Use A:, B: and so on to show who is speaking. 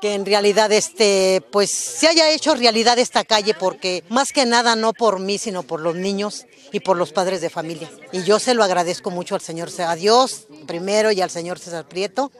A: que en realidad este pues se haya hecho realidad esta calle porque más que nada no por mí sino por los niños y por los padres de familia y yo se lo agradezco mucho al señor a Dios primero y al señor César Prieto